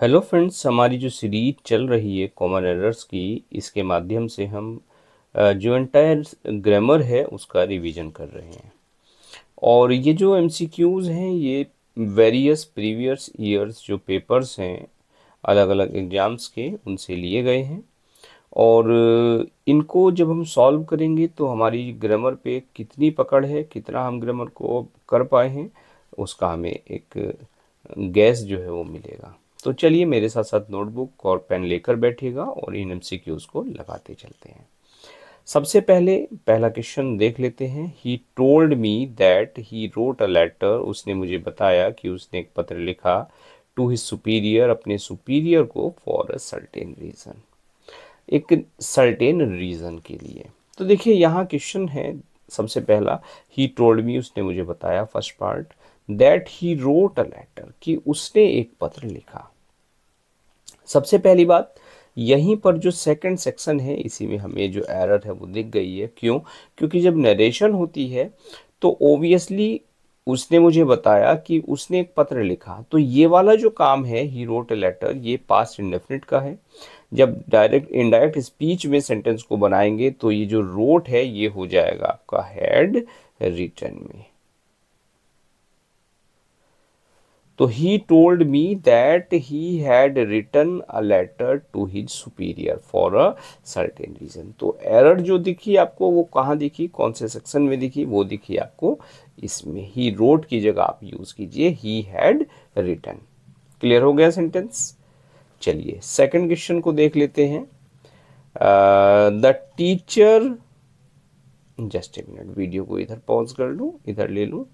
Hello friends हमारी जो series चल रही है कॉमन एरर्स की इसके माध्यम से हम जो एंटायर ग्रामर है उसका रिवीजन कर रहे हैं और ये जो एमसीक्यूज़ हैं ये वेरियस प्रीवियस ईयर्स जो पेपर्स हैं अलग अलग एग्ज़ाम्स के उनसे लिए गए हैं और इनको जब हम सॉल्व करेंगे तो हमारी ग्रामर पे कितनी पकड़ है कितना हम ग्रामर को कर पाए हैं उसका हमें एक गैस जो है वो मिलेगा तो चलिए मेरे साथ साथ नोटबुक और पेन लेकर बैठिएगा और इन एम को लगाते चलते हैं सबसे पहले पहला क्वेश्चन देख लेते हैं he told me that he wrote a letter उसने मुझे बताया कि उसने एक पत्र लिखा टू हिज सुपीरियर अपने सुपीरियर को फॉर अ सर्टेन रीज़न एक सर्टेन रीज़न के लिए तो देखिए यहाँ क्वेश्चन है सबसे पहला ही टोल्ड मी उसने मुझे बताया first part that he wrote a letter कि उसने एक पत्र लिखा सबसे पहली बात यहीं पर जो सेकंड सेक्शन है इसी में हमें जो एरर है वो दिख गई है क्यों क्योंकि जब नरेशन होती है तो ओबियसली उसने मुझे बताया कि उसने एक पत्र लिखा तो ये वाला जो काम है ही रोट ए लेटर ये पास्ट इंडेफिनिट का है जब डायरेक्ट इनडायरेक्ट स्पीच में सेंटेंस को बनाएंगे तो ये जो रोट है ये हो जाएगा आपका हेड रिटर्न में तो he told me that he had return a letter to his superior for a certain reason तो एरर जो दिखी आपको वो कहाँ दिखी कौन से सेक्शन में दिखी वो दिखी आपको इसमें ही रोड की जगह आप यूज़ कीजिए ही हैड रिटर्न क्लियर हो गया सेंटेंस चलिए सेकंड क्वेश्चन को देख लेते हैं the teacher just a minute video को इधर पॉज कर लू इधर ले लू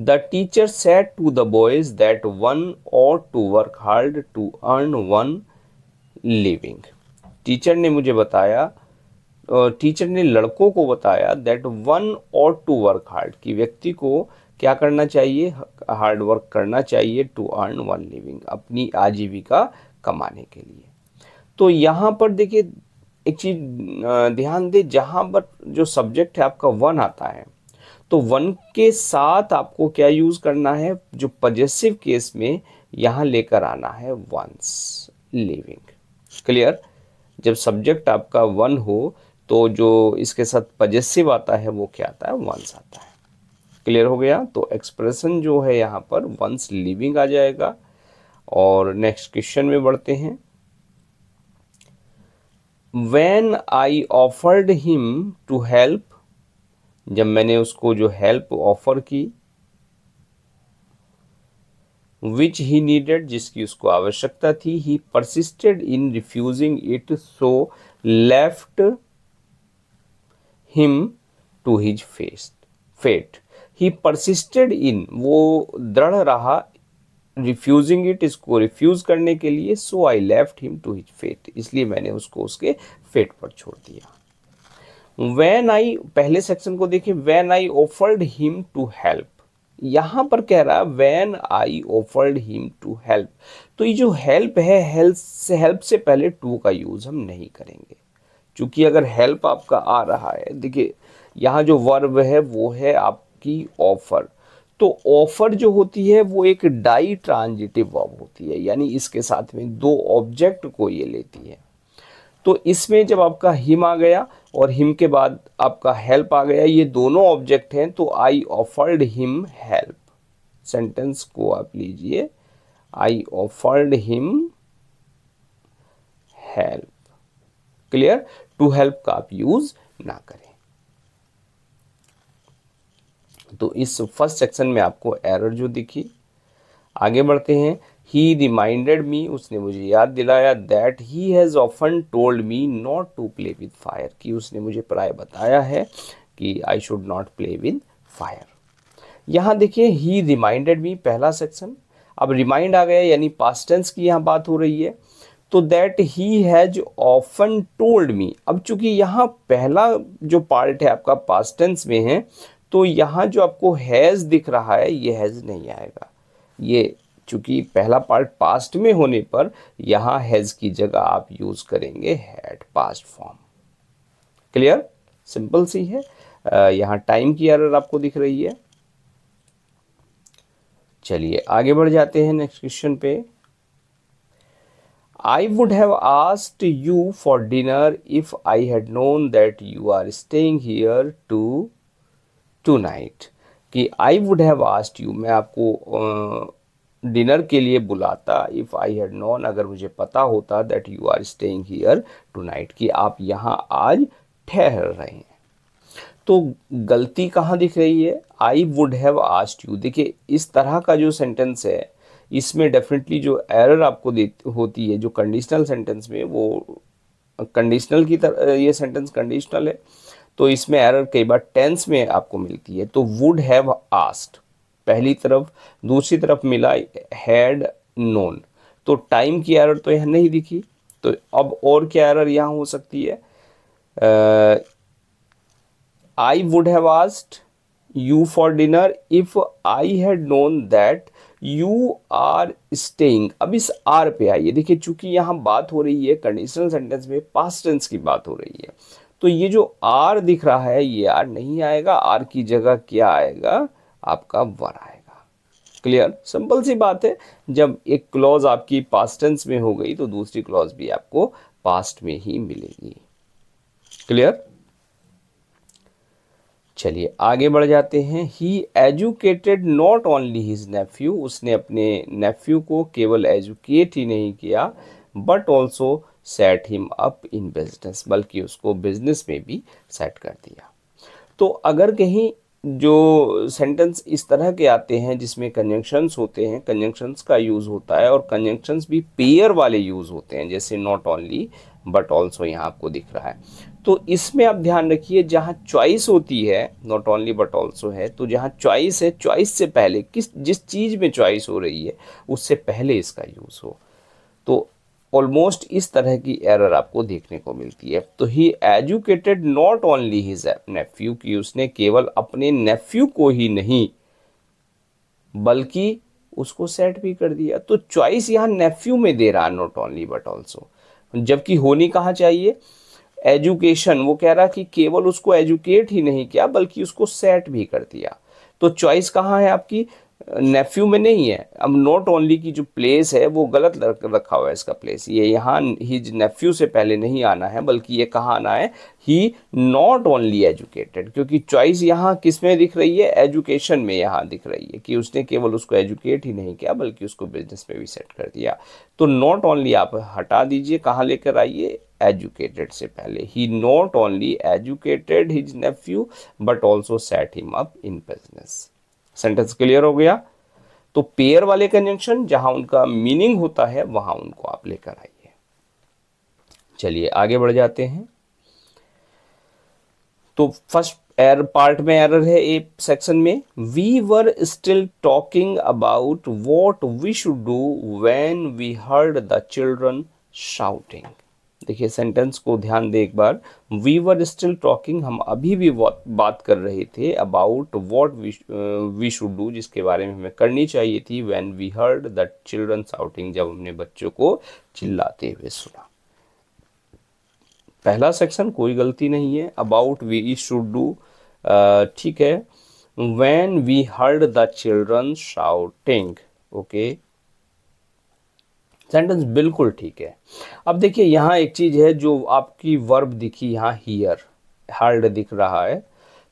the teacher said to the boys that one ought to work hard to earn one living teacher ने मुझे बताया टीचर ने लड़कों को बताया that one ought to work hard कि व्यक्ति को क्या करना चाहिए हार्ड वर्क करना चाहिए टू अर्न वन लिविंग अपनी आजीविका कमाने के लिए तो यहाँ पर देखिए एक चीज़ ध्यान दे जहाँ पर जो सब्जेक्ट है आपका वन आता है तो वन के साथ आपको क्या यूज़ करना है जो पजेसिव केस में यहां लेकर आना है वंस लिविंग क्लियर जब सब्जेक्ट आपका वन हो तो जो इसके साथ पजेसिव आता है वो क्या आता है वंस आता है क्लियर हो गया तो एक्सप्रेशन जो है यहां पर वंस लिविंग आ जाएगा और नेक्स्ट क्वेश्चन में बढ़ते हैं when I offered him to help जब मैंने उसको जो हेल्प ऑफर की विच ही नीडेड जिसकी उसको आवश्यकता थी he persisted in refusing it so left him to his face fate he persisted in वो दृढ़ रहा रिफ्यूजिंग इट इसको रिफ्यूज करने के लिए so I left him to his fate इसलिए मैंने उसको उसके फेट पर छोड़ दिया वैन आई पहले सेक्शन को देखिए when I offered him to help यहाँ पर कह रहा है when I offered him to help तो ये जो हेल्प है हेल्प से हेल्प से पहले टू का यूज़ हम नहीं करेंगे क्योंकि अगर हेल्प आपका आ रहा है देखिए यहाँ जो वर्ब है वो है आपकी ऑफर तो ऑफर जो होती है वो एक डाई ट्रांजिटिव वर्ब होती है यानी इसके साथ में दो ऑब्जेक्ट को ये लेती है तो इसमें जब आपका हिम आ गया और हिम के बाद आपका हेल्प आ गया ये दोनों ऑब्जेक्ट हैं तो I offered him help sentence को आप लीजिए I offered him help clear to help का आप यूज ना करें तो इस फर्स्ट सेक्शन में आपको एरर जो दिखी आगे बढ़ते हैं ही रिमाइंडेड मी उसने मुझे याद दिलाया that he has often told me not to play with fire कि उसने मुझे प्राय बताया है कि I should not play with fire यहाँ देखिए ही रिमाइंडेड मी पहला सेक्शन अब रिमाइंड आ गया यानी पास्टेंस की यहाँ बात हो रही है तो that he has often told me अब चूंकि यहाँ पहला जो पार्ट है आपका पास्टेंस में है तो यहाँ जो आपको हैज़ दिख रहा है ये हैज़ नहीं आएगा ये चूँकि पहला पार्ट पास्ट में होने पर यहाँ हैज़ की जगह आप यूज़ करेंगे had past form clear simple सी है यहाँ टाइम की एरर आपको दिख रही है चलिए आगे बढ़ जाते हैं नेक्स्ट क्वेश्चन पे I would have asked you for dinner if I had known that you are staying here to tonight. कि I would have asked you मैं आपको डिनर के लिए बुलाता इफ़ आई हैड नॉन अगर मुझे पता होता that you are staying here tonight कि आप यहाँ आज ठहर रहे हैं तो गलती कहाँ दिख रही है I would have asked you देखिए इस तरह का जो सेंटेंस है इसमें डेफिनेटली जो एरर आपको होती है जो कंडीशनल सेंटेंस में वो कंडीशनल की तरह ये सेंटेंस कंडीशनल है तो इसमें एरर कई बार टेंस में आपको मिलती है तो वुड हैव आस्ट पहली तरफ दूसरी तरफ मिला हैड नोन तो टाइम की एरर तो यहाँ नहीं दिखी तो अब और क्या एरर यहाँ हो सकती है I would have asked you for dinner if I had known that you are staying अब इस आर पे आइए देखिए चूंकि यहाँ बात हो रही है कंडीशनल सेंटेंस में पास्ट टेंस की बात हो रही है तो ये जो आर दिख रहा है ये आर नहीं आएगा आर की जगह क्या आएगा आपका वर आएगा क्लियर सिंपल सी बात है जब एक क्लॉज आपकी पास्ट टेंस में हो गई तो दूसरी क्लॉज भी आपको पास्ट में ही मिलेगी क्लियर चलिए आगे बढ़ जाते हैं he educated not only his nephew उसने अपने नेफ्यू को केवल एजुकेट ही नहीं किया but also set him up in business बल्कि उसको बिजनेस में भी सेट कर दिया तो अगर कहीं जो सेंटेंस इस तरह के आते हैं जिसमें कंजंक्शंस होते हैं कंजंक्शंस का यूज़ होता है और कंजंक्शंस भी पेयर वाले यूज़ होते हैं जैसे नॉट ओनली बट ऑल्सो यहाँ आपको दिख रहा है तो इसमें आप ध्यान रखिए जहाँ चॉइस होती है नॉट ओनली बट ऑल्सो है तो जहाँ चॉइस है चॉइस से पहले किस जिस चीज़ में चॉइस हो रही है उससे पहले इसका यूज़ हो तो ऑलमोस्ट इस तरह की एरर आपको देखने को मिलती है तो he educated not only his nephew की उसने केवल अपने नेफ्यू को ही नहीं बल्कि उसको सेट भी कर दिया तो चॉइस यहां नेफ्यू में दे रहा नॉट ओनली बट ऑल्सो जबकि होनी कहाँ चाहिए एजुकेशन वो कह रहा कि केवल उसको एजुकेट ही नहीं किया बल्कि उसको सेट भी कर दिया तो चॉइस कहाँ है आपकी नेफ्यू में नहीं है अब नॉट ओनली की जो प्लेस है वो गलत रखा हुआ है इसका प्लेस ये यहाँ हिज नेफ्यू से पहले नहीं आना है बल्कि ये कहाँ आना है ही नॉट ओनली एजुकेटेड क्योंकि चॉइस यहाँ किस में दिख रही है एजुकेशन में यहाँ दिख रही है कि उसने केवल उसको एजुकेट ही नहीं किया बल्कि उसको बिजनेस में भी सेट कर दिया तो नॉट ओनली आप हटा दीजिए कहाँ लेकर आइए एजुकेटेड से पहले he not only educated his nephew but also set him up in business sentence clear हो गया तो पेयर वाले कंजंक्शन जहां उनका मीनिंग होता है वहां उनको आप लेकर आइए चलिए आगे बढ़ जाते हैं तो फर्स्ट एर पार्ट में एरर है ए सेक्शन में we were still talking about what we should do when we heard the children shouting देखिए सेंटेंस को ध्यान दे एक बार वी वर स्टिल टॉकिंग हम अभी भी बात कर रहे थे about what we should do जिसके बारे में हमें करनी चाहिए थी when we heard the children shouting जब हमने बच्चों को चिल्लाते हुए सुना पहला सेक्शन कोई गलती नहीं है अबाउट वी शुड डू ठीक है when we heard the children shouting okay sentence बिल्कुल ठीक है अब देखिए यहाँ एक चीज़ है जो आपकी वर्ब दिखी यहाँ हीयर हार्ड दिख रहा है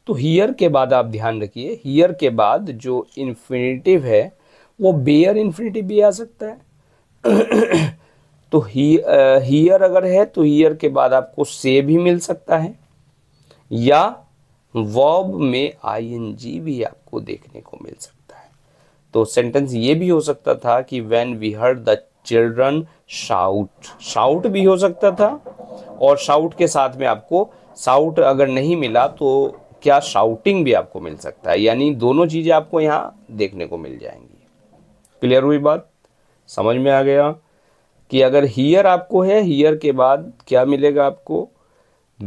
तो हीयर के बाद आप ध्यान रखिए हीयर के बाद जो इन्फिनेटिव है वो बेयर इन्फिनेटिव भी आ सकता है तो ही uh, अगर है तो हीयर के बाद आपको से भी मिल सकता है या वर्ब में आईएनजी भी आपको देखने को मिल सकता है तो सेंटेंस ये भी हो सकता था कि when we heard the children shout shout भी हो सकता था और शाउट के साथ में आपको साउट अगर नहीं मिला तो क्या शाउटिंग भी आपको मिल सकता है यानी दोनों चीज़ें आपको यहाँ देखने को मिल जाएंगी क्लियर हुई बात समझ में आ गया कि अगर हीयर आपको है हीयर के बाद क्या मिलेगा आपको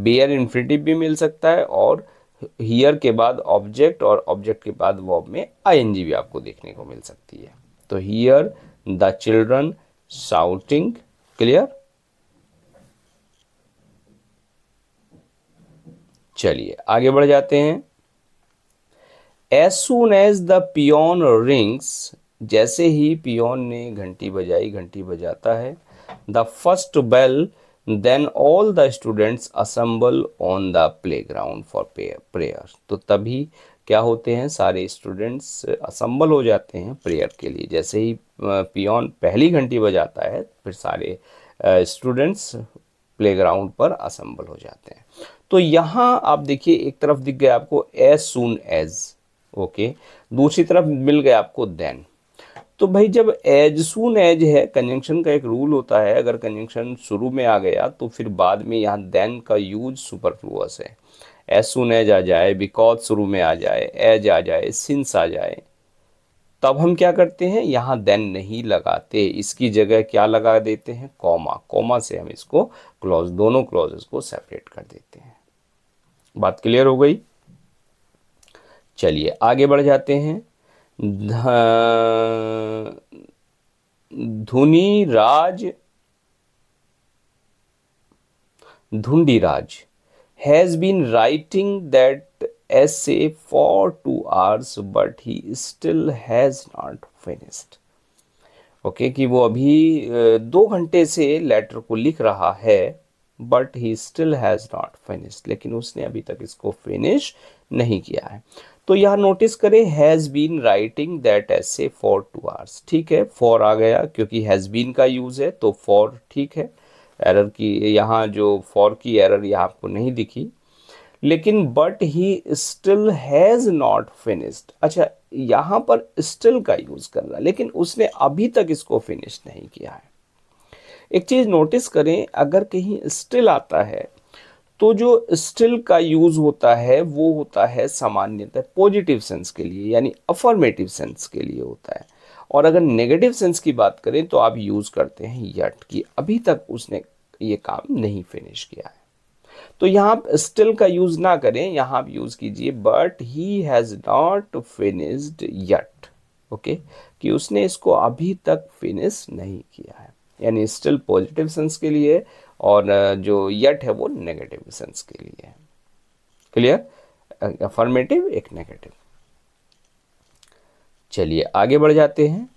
बेयर इन्फिनेटिव भी मिल सकता है और हीयर के बाद ऑब्जेक्ट और ऑब्जेक्ट के बाद वॉब में जी भी आपको देखने को मिल सकती है तो hear the children shouting clear चलिए आगे बढ़ जाते हैं as soon as the peon rings जैसे ही पियोन ने घंटी बजाई घंटी बजाता है the first bell then all the students assemble on the playground for prayer तो तभी क्या होते हैं सारे स्टूडेंट्स असम्बल हो जाते हैं प्रेयर के लिए जैसे ही पियोन पहली घंटी बजाता है फिर सारे स्टूडेंट्स प्लेग्राउंड पर असम्बल हो जाते हैं तो यहाँ आप देखिए एक तरफ दिख गया आपको एज सुन एज ओके दूसरी तरफ मिल गया आपको देन तो भाई जब एज सुन एज है कंजंक्शन का एक रूल होता है अगर कंजंक्शन शुरू में आ गया तो फिर बाद में यहाँ देन का यूज सुपरफ्लूअस है एसून सुन एज आ जाए बिकॉज शुरू में आ जाए एज आ जाए सिंस आ जाए तब हम क्या करते हैं यहाँ देन नहीं लगाते इसकी जगह क्या लगा देते हैं कॉमा कॉमा से हम इसको क्लॉज दोनों क्लॉजेस को सेपरेट कर देते हैं बात क्लियर हो गई चलिए आगे बढ़ जाते हैं Dhuni Raj Dhundi Raj has been writing that essay for two hours but he still has not finished okay कि वो अभी दो घंटे से लेटर को लिख रहा है but he still has not finished लेकिन उसने अभी तक इसको फिनिश नहीं किया है तो यहां नोटिस करें has been writing that a for two hours ठीक है फॉर आ गया क्योंकि हैज़ बीन का यूज़ है तो फॉर ठीक है एरर की यहाँ जो फॉर की एरर यहाँ आपको नहीं दिखी लेकिन but he still has not finished अच्छा यहाँ पर स्टिल का यूज़ कर रहा है लेकिन उसने अभी तक इसको फिनिश नहीं किया है एक चीज़ नोटिस करें अगर कहीं स्टिल आता है तो जो स्टिल का यूज़ होता है वो होता है सामान्यतः पॉजिटिव सेंस के लिए यानी अफर्मेटिव सेंस के लिए होता है और अगर नेगेटिव सेंस की बात करें तो आप यूज़ करते हैं यट की अभी तक उसने ये काम नहीं फिनिश किया है तो यहां आप स्टिल का यूज़ ना करें यहां आप यूज़ कीजिए but he has not finished yet okay कि उसने इसको अभी तक फिनिश नहीं किया है यानी स्टिल पॉजिटिव सेंस के लिए और जो यट है वो नेगेटिव सेंस के लिए है क्लियर अफर्मेटिव एक नेगेटिव चलिए आगे बढ़ जाते हैं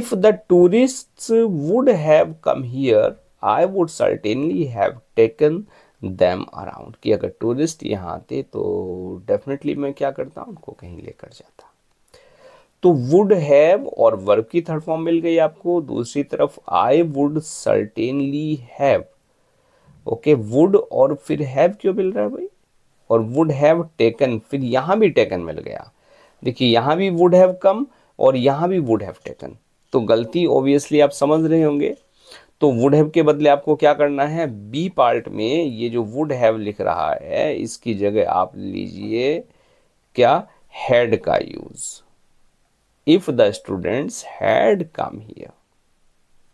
if the tourist would have come here I would certainly have taken them around कि अगर टूरिस्ट यहाँ आते तो डेफिनेटली मैं क्या करता उनको कहीं लेकर जाता तो वुड हैव और वर्ब की थर्ड फॉर्म मिल गई आपको दूसरी तरफ I would certainly have okay would और फिर हैव क्यों मिल रहा है भाई और वुड हैव टेकन फिर यहाँ भी टेकन मिल गया देखिए यहाँ भी वुड हैव कम और यहाँ भी वुड हैव टेकन तो गलती ऑब्वियसली आप समझ रहे होंगे तो वुड हैव के बदले आपको क्या करना है बी पार्ट में ये जो वुड हैव लिख रहा है इसकी जगह आप लीजिए क्या हैड का use if the students had come here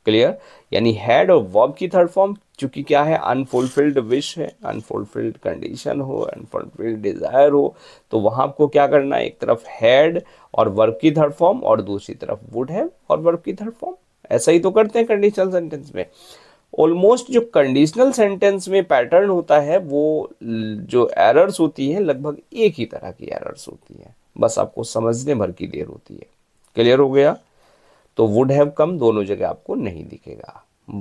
clear यानी हैड और वर्ब की थर्ड फॉर्म चूंकि क्या है अनफुलफिल्ड विश है अनफुलफिल्ड कंडीशन हो अनफुलफिल्ड डिजायर हो तो वहां आपको क्या करना है एक तरफ हैड और वर्ब की थर्ड फॉर्म और दूसरी तरफ वुड हैव और वर्ब की थर्ड फॉर्म ऐसा ही तो करते हैं कंडीशनल सेंटेंस में ऑलमोस्ट जो कंडीशनल सेंटेंस में पैटर्न होता है वो जो एरर्स होती है लगभग एक ही तरह की एरर्स होती है बस आपको समझने भर की देर होती है क्लियर हो गया तो वुड हैव कम दोनों जगह आपको नहीं दिखेगा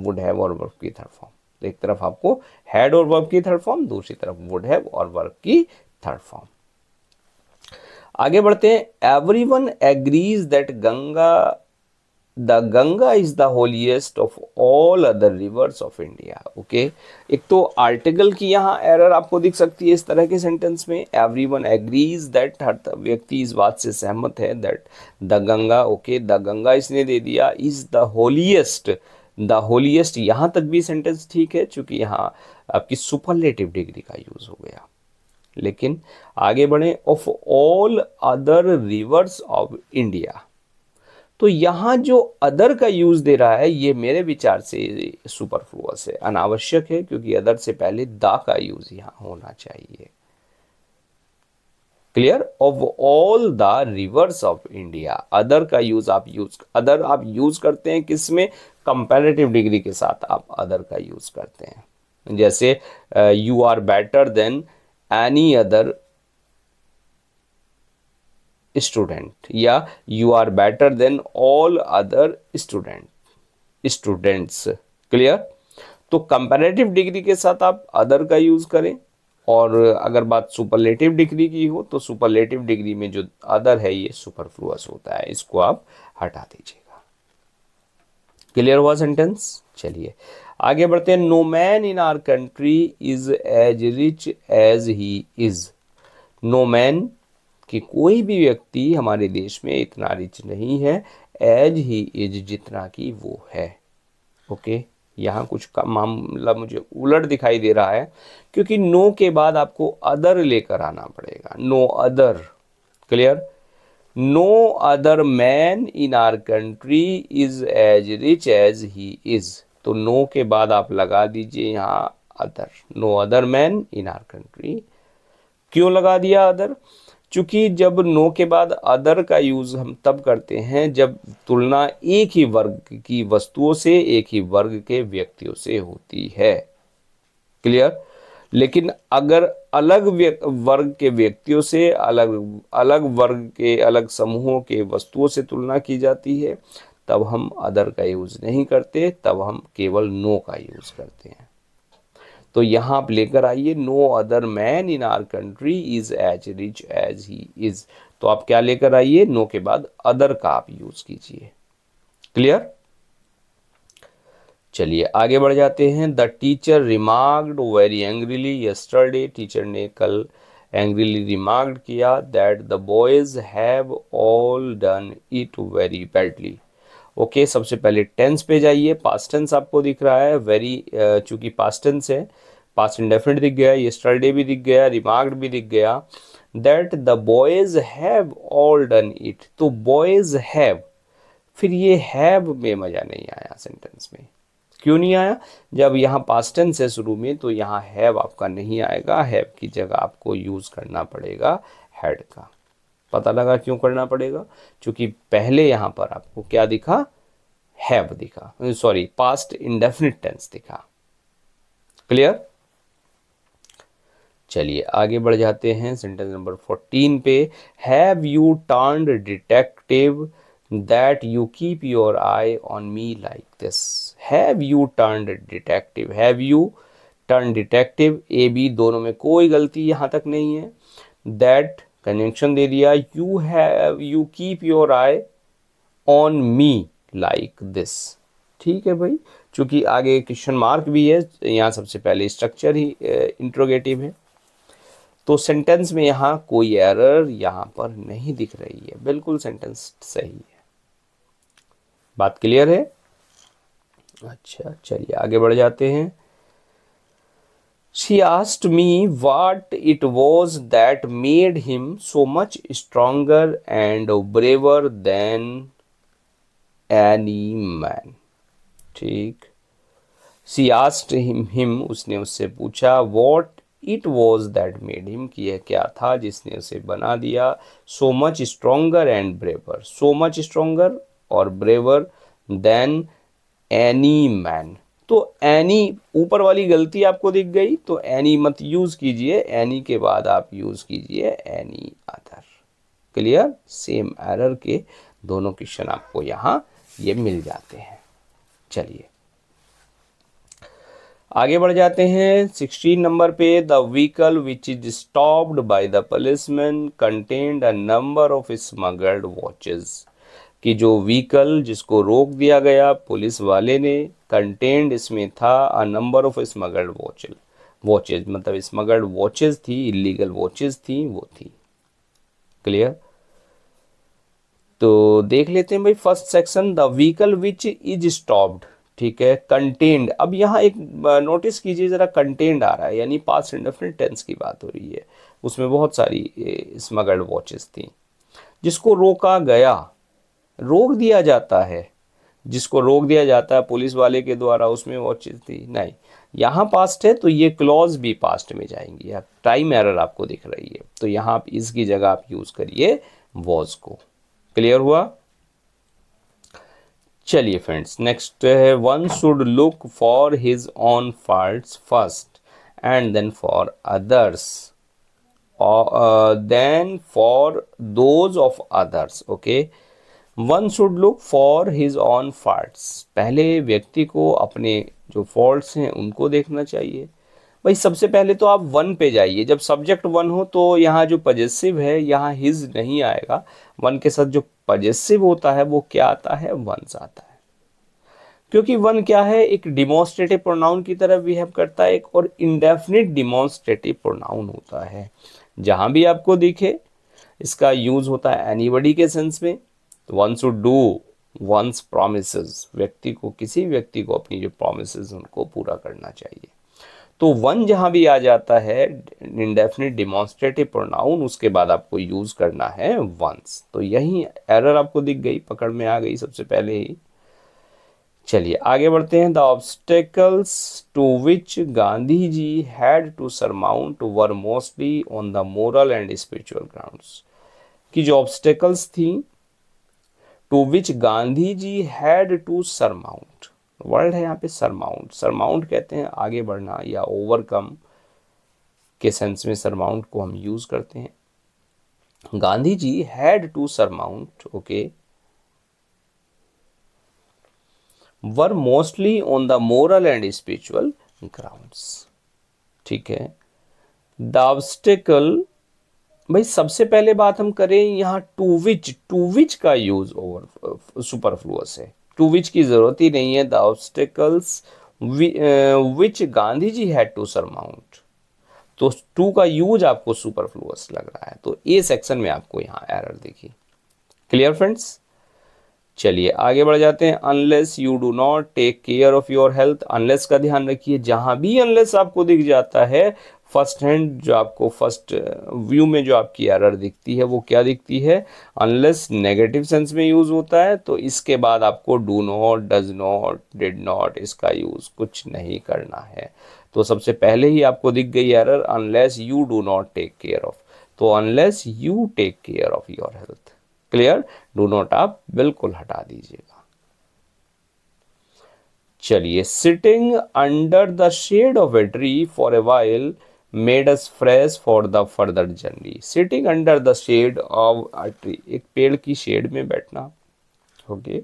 वुड हैव और वर्ब की थर्ड फॉर्म तो एक तरफ आपको हैड और वर्ब की थर्ड फॉर्म दूसरी तरफ वुड हैव और वर्ब की थर्ड फॉर्म आगे बढ़ते हैं everyone agrees that Ganga the Ganga is the holiest of all other rivers of India okay एक तो आर्टिकल की यहाँ एरर आपको दिख सकती है इस तरह के सेंटेंस में एवरी वन एग्रीज दैट हर व्यक्ति इस बात से सहमत है that the Ganga okay the Ganga इसने दे दिया is the holiest the holiest यहाँ तक भी सेंटेंस ठीक है चूंकि यहाँ आपकी सुपरलेटिव डिग्री का यूज़ हो गया लेकिन आगे बढ़े of all other rivers of India तो यहाँ जो अदर का यूज़ दे रहा है ये मेरे विचार से सुपरफ्लूस है अनावश्यक है क्योंकि अदर से पहले दा का यूज़ यहाँ होना चाहिए clear of all the rivers of India other का यूज़ आप यूज अदर आप यूज़ करते हैं किस में कंपेरेटिव डिग्री के साथ आप अदर का यूज़ करते हैं जैसे you are better than any other student या you are better than all other student students clear तो कंपेरेटिव डिग्री के साथ आप अदर का यूज़ करें और अगर बात सुपरलेटिव डिग्री की हो तो सुपरलेटिव डिग्री में जो अदर है ये सुपरफ्लुअस होता है इसको आप हटा दीजिएगा क्लियर हुआ सेंटेंस चलिए आगे बढ़ते हैं no man in our country is as rich as he is no man कि कोई भी व्यक्ति हमारे देश में इतना रिच नहीं है एज ही इज जितना कि वो है ओके यहाँ कुछ का मामला मुझे उलट दिखाई दे रहा है क्योंकि नो के बाद आपको अदर लेकर आना पड़ेगा no other clear no other man in our country is as rich as he is तो नो के बाद आप लगा दीजिए यहाँ other no other man in our country क्यों लगा दिया अदर चूँकि जब नो के बाद अदर का यूज़ हम तब करते हैं जब तुलना एक ही वर्ग की वस्तुओं से एक ही वर्ग के व्यक्तियों से होती है क्लियर लेकिन अगर अलग वर्ग के व्यक्तियों से अलग अलग वर्ग के अलग समूहों के वस्तुओं से तुलना की जाती है तब हम अदर का यूज़ नहीं करते तब हम केवल नो का यूज़ करते हैं तो यहाँ आप लेकर आइए no other man in our country is as rich as he is तो आप क्या लेकर आइए नो के बाद अदर का आप यूज़ कीजिए क्लियर चलिए आगे बढ़ जाते हैं the teacher remarked very angrily yesterday teacher ने कल एंग्रीली रिमार्क्ड किया that the boys have all done it very badly okay okay, सबसे पहले टेंस पे जाइए पास्ट टेंस आपको दिख रहा है वेरी चूंकि पास्ट टेंस है पास्ट इंडेफिनेट दिख गया ये भी दिख गया रिमार्क भी दिख गया that the boys have all done it तो बॉयज़ हैव फिर ये हैव में मज़ा नहीं आया सेंटेंस में क्यों नहीं आया जब यहाँ पास टेंस है शुरू में तो यहाँ हैव आपका नहीं आएगा हैव की जगह आपको यूज़ करना पड़ेगा हैड का पता लगा क्यों करना पड़ेगा क्योंकि पहले यहां पर आपको क्या दिखा हैव दिखा सॉरी पास्ट इंडेफिनिट टेंस दिखा क्लियर चलिए आगे बढ़ जाते हैं सेंटेंस नंबर फोर्टीन पे have you turn detective that you keep your eye on me like this have you turn detective have you turn detective A B दोनों में कोई गलती यहां तक नहीं है दैट कंजंक्शन दे दिया you have you keep your eye on me like this ठीक है भाई चूंकि आगे क्वेश्चन मार्क भी है यहाँ सबसे पहले स्ट्रक्चर ही इंट्रोगेटिव है तो सेंटेंस में यहाँ कोई एरर यहाँ पर नहीं दिख रही है बिल्कुल सेंटेंस सही है बात क्लियर है अच्छा चलिए आगे बढ़ जाते हैं She asked me what it was that made him so much stronger and braver than any man. ठीक she asked him him उसने उससे पूछा what it was that made him कि यह क्या था जिसने उसे बना दिया so much stronger and braver so much stronger और braver than any man तो एनी ऊपर वाली गलती आपको दिख गई तो एनी मत यूज़ कीजिए एनी के बाद आप यूज़ कीजिए any other clear same error के दोनों क्वेश्चन आपको यहां ये मिल जाते हैं चलिए आगे बढ़ जाते हैं सिक्सटीन नंबर पे the vehicle which is stopped by the policeman contained a number of smuggled watches कि जो व्हीकल जिसको रोक दिया गया पुलिस वाले ने कंटेंड इसमें था a number of smuggled watch watches मतलब स्मगल्ड वॉचेज थी इलीगल वॉचेज थी वो थी क्लियर तो देख लेते हैं भाई first section the vehicle which is stopped ठीक है कंटेंड अब यहाँ एक नोटिस कीजिए ज़रा कंटेंड आ रहा है यानी पास इंडेफिनिट टेंस की बात हो रही है उसमें बहुत सारी स्मगल्ड वॉचेस थी जिसको रोका गया रोक दिया जाता है जिसको रोक दिया जाता है पुलिस वाले के द्वारा उसमें वो चीज़ थी नहीं यहाँ पास्ट है तो ये क्लॉज भी पास्ट में जाएंगी या टाइम एरर आपको दिख रही है तो यहाँ आप इसकी जगह आप यूज़ करिए वॉज को क्लियर हुआ चलिए फ्रेंड्स नेक्स्ट है one should look for his own fault first and then for others then for those of others okay one should look for his own faults पहले व्यक्ति को अपने जो फॉल्ट्स हैं उनको देखना चाहिए भाई सबसे पहले तो आप वन पे जाइए जब सब्जेक्ट वन हो तो यहाँ जो पजेसिव है यहाँ हिज नहीं आएगा वन के साथ जो पजेसिव होता है वो क्या आता है वंस आता है क्योंकि वन क्या है एक डिमॉन्स्ट्रेटिव प्रोनाउन की तरह बिहेव करता है एक और इंडेफिनिट डिमॉन्स्ट्रेटिव प्रोनाउन होता है जहां भी आपको दिखे इसका यूज होता है एनीबडी के सेंस में तो वन डू वंस प्रोमिस व्यक्ति को किसी व्यक्ति को अपनी जो प्रोमिस उनको पूरा करना चाहिए तो वन जहां भी आ जाता है इनडेफिनेट डिमॉन्स्ट्रेटिव प्रोनाउन उसके बाद आपको यूज़ करना है वंस तो यही एरर आपको दिख गई पकड़ में आ गई सबसे पहले ही चलिए आगे बढ़ते हैं the obstacles to which Gandhi ji had to surmount were mostly on the moral and spiritual ground की जो ऑब्स्टेकल्स थी to which Gandhi ji had to surmount world है यहाँ पे सरमाउंट सरमाउंट कहते हैं आगे बढ़ना या ओवरकम के सेंस में सरमाउंट को हम यूज करते हैं Gandhi ji had to surmount okay were mostly on the moral and spiritual ground ठीक है द ऑब्स्टिकल भाई सबसे पहले बात हम करें यहाँ टू विच टू विच का यूज ओवर सुपरफ्लुअस है टू विच की जरूरत ही नहीं है the obstacles which Gandhi ji had to surmount तो टू का यूज आपको सुपरफ्लुअस लग रहा है तो ए सेक्शन में आपको यहाँ एरर दिखी क्लियर फ्रेंड्स चलिए आगे बढ़ जाते हैं unless you do not take care of your health unless का ध्यान रखिए जहां भी अनलेस आपको दिख जाता है फर्स्ट हैंड जो आपको फर्स्ट व्यू में जो आपकी एरर दिखती है वो क्या दिखती है अनलेस नेगेटिव सेंस में यूज़ होता है तो इसके बाद आपको do not does not did not इसका यूज़ कुछ नहीं करना है तो सबसे पहले ही आपको दिख गई error unless you do not take care of तो unless you take care of your health clear do not आप बिल्कुल हटा दीजिएगा चलिए sitting under the shade of a tree for a while made us fresh for the further journey sitting under the shade of a tree एक पेड़ की shade में बैठना ओके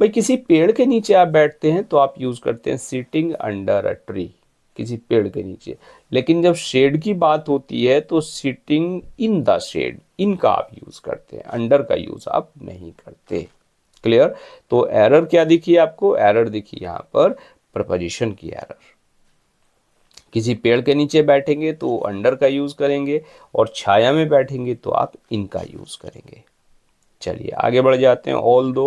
भाई किसी पेड़ के नीचे आप बैठते हैं तो आप यूज़ करते हैं सिटिंग अंडर अ ट्री किसी पेड़ के नीचे लेकिन जब शेड की बात होती है तो सिटिंग इन द शेड इनका आप यूज़ करते हैं अंडर का यूज़ आप नहीं करते क्लियर तो एरर क्या दिखी आपको एरर दिखी यहाँ पर प्रपोजिशन की एरर किसी पेड़ के नीचे बैठेंगे तो अंडर का यूज़ करेंगे और छाया में बैठेंगे तो आप इनका यूज़ करेंगे चलिए आगे बढ़ जाते हैं ऑल दो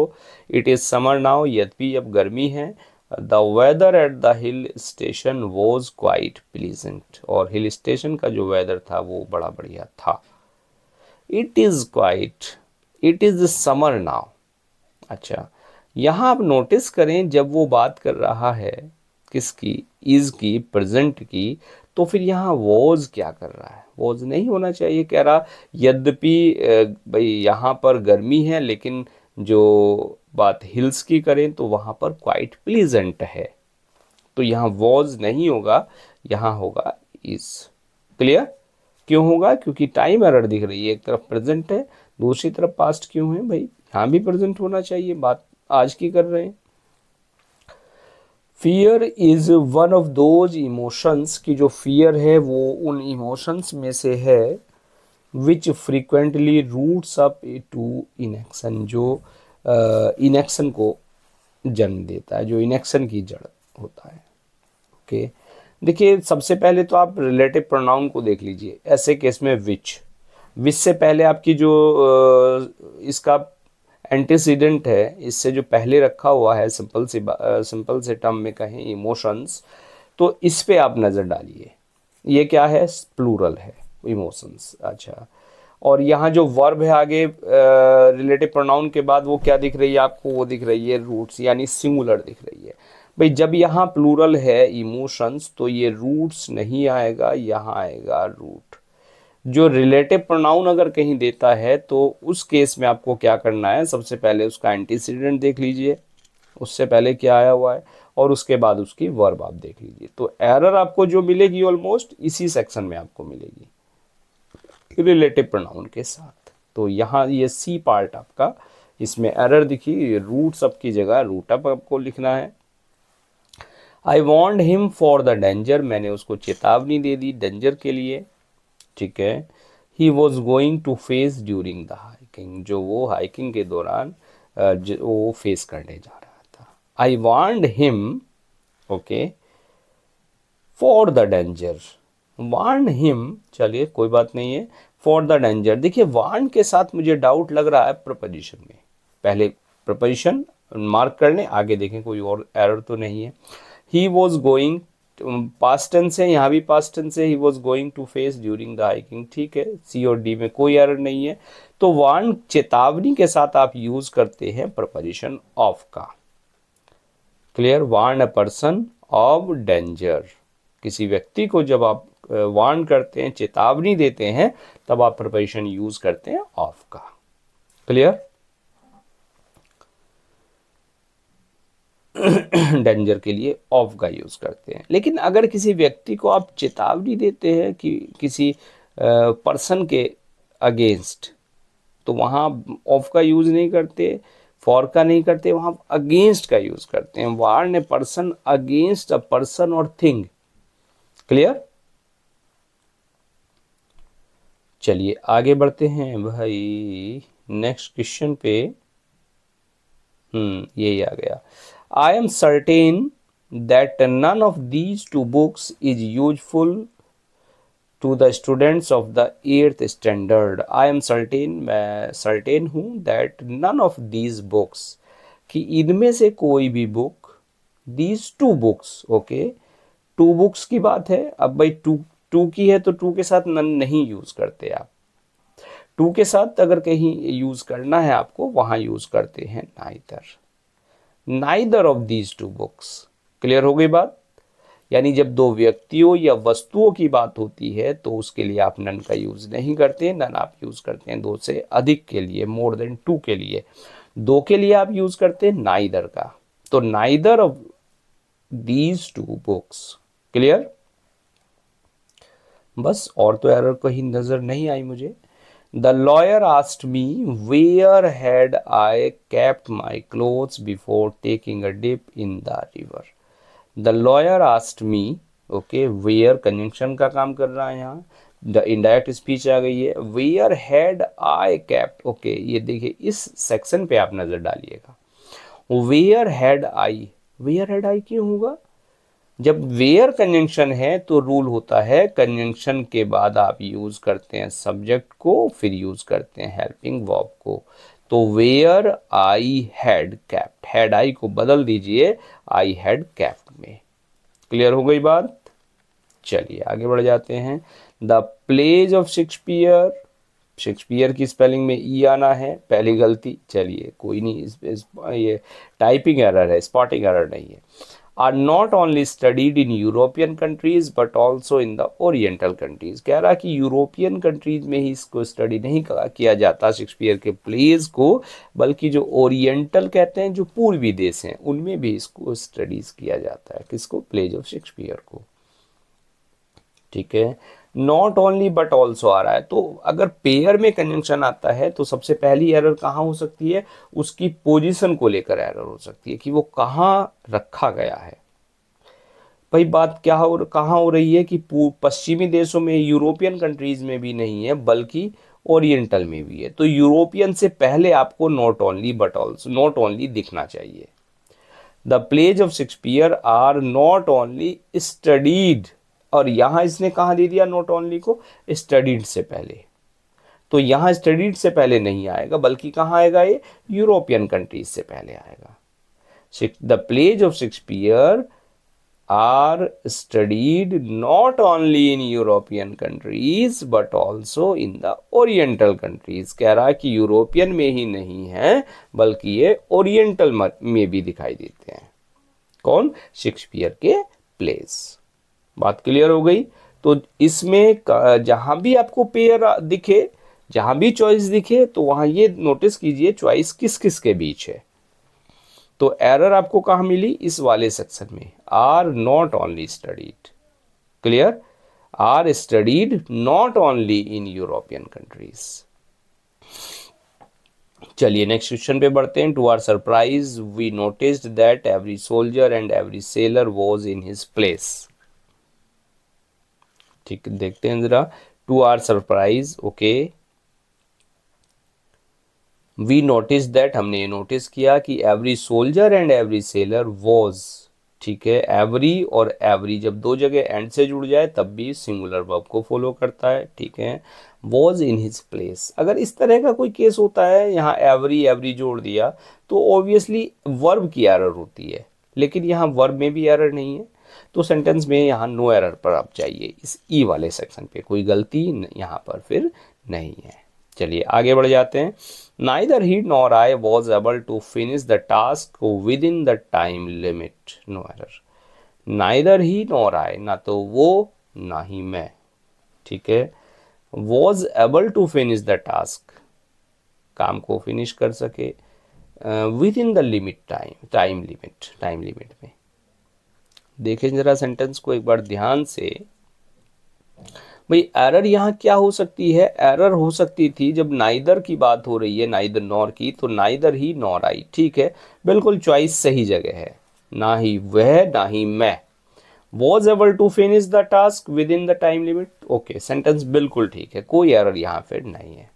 इट इज़ समर नाउ यद्यपि अब गर्मी है the weather at the hill station was quite pleasant और हिल स्टेशन का जो वेदर था वो बड़ा बढ़िया था it is quite it is summer now अच्छा यहाँ आप नोटिस करें जब वो बात कर रहा है किसकी इज़ की प्रेजेंट की तो फिर यहाँ वॉज क्या कर रहा है वॉज नहीं होना चाहिए कह रहा यद्यपि भाई यहाँ पर गर्मी है लेकिन जो बात हिल्स की करें तो वहाँ पर क्वाइट प्लीजेंट है तो यहाँ वॉज नहीं होगा यहाँ होगा इज क्लियर क्यों होगा क्योंकि टाइम एरर दिख रही है एक तरफ प्रेजेंट है दूसरी तरफ पास्ट क्यों है भाई यहाँ भी प्रेजेंट होना चाहिए बात आज की कर रहे हैं fear is one of those emotions की जो फियर है वो उन इमोशंस में से है which frequently roots up to inaction जो इनेक्शन को जन्म देता है जो इनेक्शन की जड़ होता है ओके okay. देखिए सबसे पहले तो आप रिलेटिव प्रोनाउन को देख लीजिए ऐसे केस में विच विच से पहले आपकी जो इसका एंटीसीडेंट है इससे जो पहले रखा हुआ है सिंपल सी सिंपल से टर्म में कहें इमोशंस तो इस पे आप नज़र डालिए ये क्या है प्लूरल है इमोशंस अच्छा और यहाँ जो वर्ब है आगे रिलेटिव प्रोनाउन के बाद वो क्या दिख रही है आपको वो दिख रही है रूट्स यानी सिंगुलर दिख रही है भाई जब यहाँ प्लूरल है इमोशंस तो ये रूट्स नहीं आएगा यहाँ आएगा रूट जो रिलेटिव प्रोनाउन अगर कहीं देता है तो उस केस में आपको क्या करना है सबसे पहले उसका एंटीसीडेंट देख लीजिए उससे पहले क्या आया हुआ है और उसके बाद उसकी वर्ब आप देख लीजिए तो एरर आपको जो मिलेगी ऑलमोस्ट इसी सेक्शन में आपको मिलेगी रिलेटिव प्रोनाउन के साथ तो यहाँ ये सी पार्ट आपका इसमें एरर दिखी रूट्स अप की जगह रूट अप आपको लिखना है I warned him for the danger मैंने उसको चेतावनी दे दी डेंजर के लिए ठीक है he was going to face during the hiking जो वो हाइकिंग के दौरान वो फेस करने जा रहा था I warned him okay for the danger warn him चलिए कोई बात नहीं है फॉर द डेंजर देखिए वार्न के साथ मुझे डाउट लग रहा है प्रपोजिशन में पहले प्रपोजिशन मार्क कर लें आगे देखें कोई और एरर तो नहीं है he was going past tense है यहाँ भी पास्ट टेंस है he was going to face during the hiking ठीक है सी और डी में कोई एरर नहीं है तो वार्न चेतावनी के साथ आप यूज करते हैं प्रपोजिशन ऑफ का clear warn a person of danger किसी व्यक्ति को जब आप वार्न करते हैं चेतावनी देते हैं तब आप प्रपोजिशन यूज करते हैं ऑफ का क्लियर डेंजर के लिए ऑफ का यूज़ करते हैं लेकिन अगर किसी व्यक्ति को आप चेतावनी देते हैं कि किसी पर्सन के अगेंस्ट तो वहाँ ऑफ का यूज़ नहीं करते फॉर का नहीं करते वहाँ अगेंस्ट का यूज़ करते हैं warn person against a person और थिंग क्लियर चलिए आगे बढ़ते हैं भाई नेक्स्ट क्वेश्चन पे हम्म यही आ गया I am certain that none of these two books is useful to the students of the eighth standard I am certain मैं सर्टेन हूँ that none of these books कि इनमें से कोई भी book these two books okay two books की बात है अब भाई टू टू की है तो टू के साथ नन नहीं यूज करते आप टू के साथ अगर कहीं यूज करना है आपको वहां यूज करते हैं ना either neither of these two books clear हो गई बात यानी जब दो व्यक्तियों या वस्तुओं की बात होती है तो उसके लिए आप नन का यूज़ नहीं करते नन आप यूज़ करते हैं दो से अधिक के लिए मोर देन टू के लिए दो के लिए आप यूज़ करते हैं नाइदर का तो neither of these two books clear बस और तो एरर कहीं नज़र नहीं आई मुझे the lawyer asked me where had I kept my clothes before taking a dip in the river the lawyer asked me okay where conjunction का काम कर रहा है यहाँ द इनडायरेक्ट स्पीच आ गई है where had I kept okay ये देखिए इस सेक्शन पे आप नजर डालिएगा where had I where had I क्यों होगा जब वेयर कंजंक्शन है तो रूल होता है कंजंक्शन के बाद आप यूज़ करते हैं सब्जेक्ट को फिर यूज़ करते हैं हेल्पिंग वॉब को तो where I had kept had I को बदल दीजिए आई हैड कैप्ट में क्लियर हो गई बात चलिए आगे बढ़ जाते हैं the plays of Shakespeare Shakespeare की स्पेलिंग में ई आना है पहली गलती चलिए कोई नहीं इस, इस, ये टाइपिंग एरर है स्पॉटिंग एरर नहीं है are not only studied in European countries but also in the oriental countries कह रहा कि यूरोपियन कंट्रीज़ में ही इसको स्टडी नहीं किया जाता शेक्सपियर के प्लेज को बल्कि जो ओरिएंटल कहते हैं जो पूर्वी देश हैं उनमें भी इसको स्टडीज़ किया जाता है किसको प्लेज ऑफ शेक्सपियर को ठीक है नॉट ओनली बट ऑल्सो आ रहा है तो अगर पेयर में कंजंक्शन आता है तो सबसे पहली एरर कहाँ हो सकती है उसकी पोजिशन को लेकर एरर हो सकती है कि वो कहाँ रखा गया है भाई बात क्या हो कहाँ हो रही है कि पश्चिमी देशों में यूरोपियन कंट्रीज़ में भी नहीं है बल्कि ओरिएंटल में भी है तो यूरोपियन से पहले आपको not only but also not only दिखना चाहिए the plays of Shakespeare are not only studied और यहाँ इसने कहाँ दे दिया नोट ओनली को स्टडीड से पहले तो यहाँ स्टडीड से पहले नहीं आएगा बल्कि कहाँ आएगा ये यूरोपियन कंट्रीज से पहले आएगा the plays of Shakespeare are studied not only in European countries but also in the oriental countries कह रहा है कि यूरोपियन में ही नहीं है बल्कि ये ओरिएंटल में भी दिखाई देते हैं कौन शेक्सपियर के प्लेस बात क्लियर हो गई तो इसमें जहां भी आपको पेयर दिखे जहां भी चॉइस दिखे तो वहां ये नोटिस कीजिए चॉइस किस किस के बीच है तो एरर आपको कहा मिली इस वाले सेक्शन में are not only studied clear are studied not only in European countries चलिए नेक्स्ट क्वेश्चन पे बढ़ते हैं to our surprise we noticed that every soldier and every sailor was in his place ठीक देखते हैं ज़रा to our surprise okay we notice that हमने ये नोटिस किया कि every soldier and every sailor was ठीक है एवरी और एवरी जब दो जगह एंड से जुड़ जाए तब भी सिंगुलर वर्ब को फॉलो करता है ठीक है वॉज इन हिज प्लेस अगर इस तरह का कोई केस होता है यहाँ एवरी एवरी जोड़ दिया तो ऑब्वियसली वर्ब की एरर होती है लेकिन यहाँ वर्ब में भी एरर नहीं है तो सेंटेंस में यहाँ नो एरर पर आप जाइए इस ई e वाले सेक्शन पे कोई गलती यहाँ पर फिर नहीं है चलिए आगे बढ़ जाते हैं neither he nor I was able to finish the task within the time limit no error neither he nor I ना तो वो ना ही मैं ठीक है was able to finish the task काम को फिनिश कर सके within the limit time time limit time limit में देखें ज़रा सेंटेंस को एक बार ध्यान से भाई एरर यहाँ क्या हो सकती है एरर हो सकती थी जब नाइदर की बात हो रही है नाइदर नॉर की तो नाइदर ही नॉर आई ठीक है बिल्कुल चॉइस सही जगह है ना ही वह ना ही मैं was able to finish the task within the time limit okay sentence बिल्कुल ठीक है कोई एरर यहाँ फिर नहीं है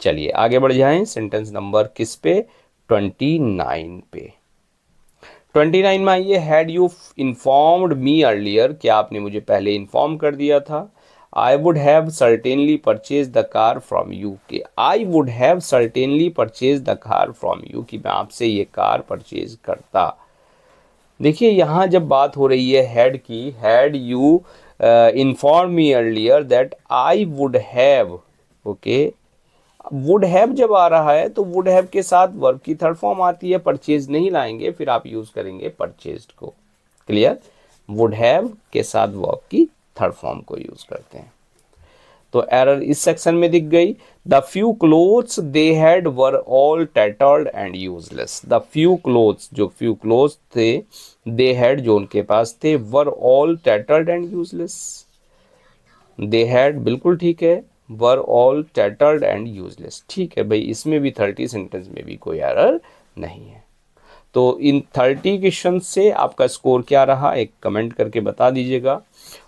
चलिए आगे बढ़ जाए सेंटेंस नंबर किस पे ट्वेंटी नाइन पे ट्वेंटी नाइन में आइए had you informed me earlier क्या आपने मुझे पहले इन्फॉर्म कर दिया था I would have certainly purchase the car from you के I would have certainly purchase the car from you कि मैं आपसे ये कार परचेज करता देखिए यहाँ जब बात हो रही है हैड की had you inform me earlier that I would have okay would have जब आ रहा है तो वुड हैव के साथ वर्ब की थर्ड फॉर्म आती है परचेज नहीं लाएंगे फिर आप यूज करेंगे परचेज को क्लियर वुड हैव के साथ वर्ब की थर्ड फॉर्म को यूज करते हैं तो एरर इस सेक्शन में दिख गई the few clothes they had were all tattered and useless the few clothes जो फ्यू क्लोथ्स थे दे हैड जो उनके पास थे were all tattered and useless they had बिल्कुल ठीक है were all tattered and useless ठीक है भाई इसमें भी थर्टी सेंटेंस में भी कोई एरर नहीं है तो इन थर्टी क्वेश्चन से आपका स्कोर क्या रहा एक कमेंट करके बता दीजिएगा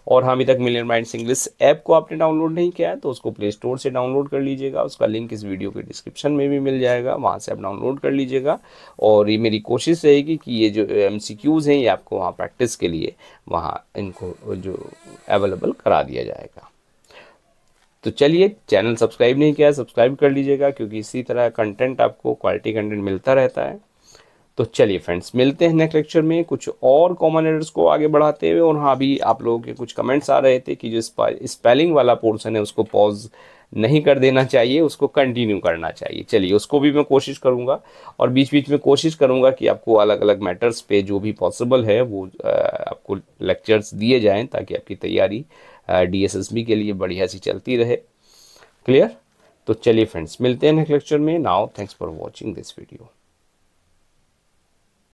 और हम अभी तक मिलियन माइंड्स इंग्लिश ऐप को आपने डाउनलोड नहीं किया है तो उसको प्ले स्टोर से डाउनलोड कर लीजिएगा उसका लिंक इस वीडियो के डिस्क्रिप्शन में भी मिल जाएगा वहाँ से आप डाउनलोड कर लीजिएगा और ये मेरी कोशिश रहेगी कि ये जो एम हैं ये आपको वहाँ प्रैक्टिस के लिए वहाँ इनको जो अवेलेबल करा दिया जाएगा तो चलिए चैनल सब्सक्राइब नहीं किया सब्सक्राइब कर लीजिएगा क्योंकि इसी तरह कंटेंट आपको क्वालिटी कंटेंट मिलता रहता है तो चलिए फ्रेंड्स मिलते हैं नेक्स्ट लेक्चर में कुछ और कॉमन एडर्स को आगे बढ़ाते हुए और हाँ भी आप लोगों के कुछ कमेंट्स आ रहे थे कि जो स्पेलिंग वाला पोर्सन है उसको पॉज नहीं कर देना चाहिए उसको कंटिन्यू करना चाहिए चलिए उसको भी मैं कोशिश करूँगा और बीच बीच में कोशिश करूँगा कि आपको अलग अलग मैटर्स पे जो भी पॉसिबल है वो आपको लेक्चर्स दिए जाएँ ताकि आपकी तैयारी डी के लिए बढ़िया सी चलती रहे क्लियर तो चलिए फ्रेंड्स मिलते हैं नेक्स्ट लेक्चर में now thanks for watching this video